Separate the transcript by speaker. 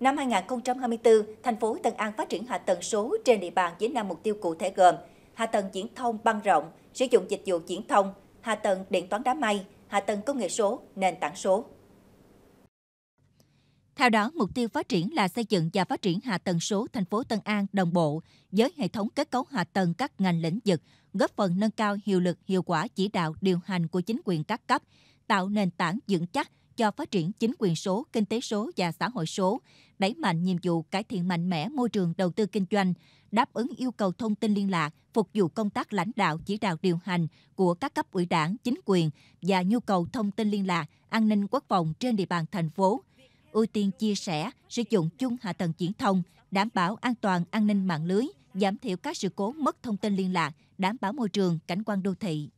Speaker 1: Năm 2024, thành phố Tân An phát triển hạ tầng số trên địa bàn với năm mục tiêu cụ thể gồm hạ tầng viễn thông băng rộng, sử dụng dịch vụ viễn thông, hạ tầng điện toán đám mây, hạ tầng công nghệ số, nền tảng số. Theo đó, mục tiêu phát triển là xây dựng và phát triển hạ tầng số thành phố Tân An đồng bộ với hệ thống kết cấu hạ tầng các ngành lĩnh vực, góp phần nâng cao hiệu lực, hiệu quả chỉ đạo điều hành của chính quyền các cấp, tạo nền tảng vững chắc cho phát triển chính quyền số, kinh tế số và xã hội số, đẩy mạnh nhiệm vụ cải thiện mạnh mẽ môi trường đầu tư kinh doanh, đáp ứng yêu cầu thông tin liên lạc, phục vụ công tác lãnh đạo chỉ đạo điều hành của các cấp ủy đảng, chính quyền và nhu cầu thông tin liên lạc, an ninh quốc phòng trên địa bàn thành phố, ưu tiên chia sẻ, sử dụng chung hạ tầng viễn thông, đảm bảo an toàn an ninh mạng lưới, giảm thiểu các sự cố mất thông tin liên lạc, đảm bảo môi trường, cảnh quan đô thị.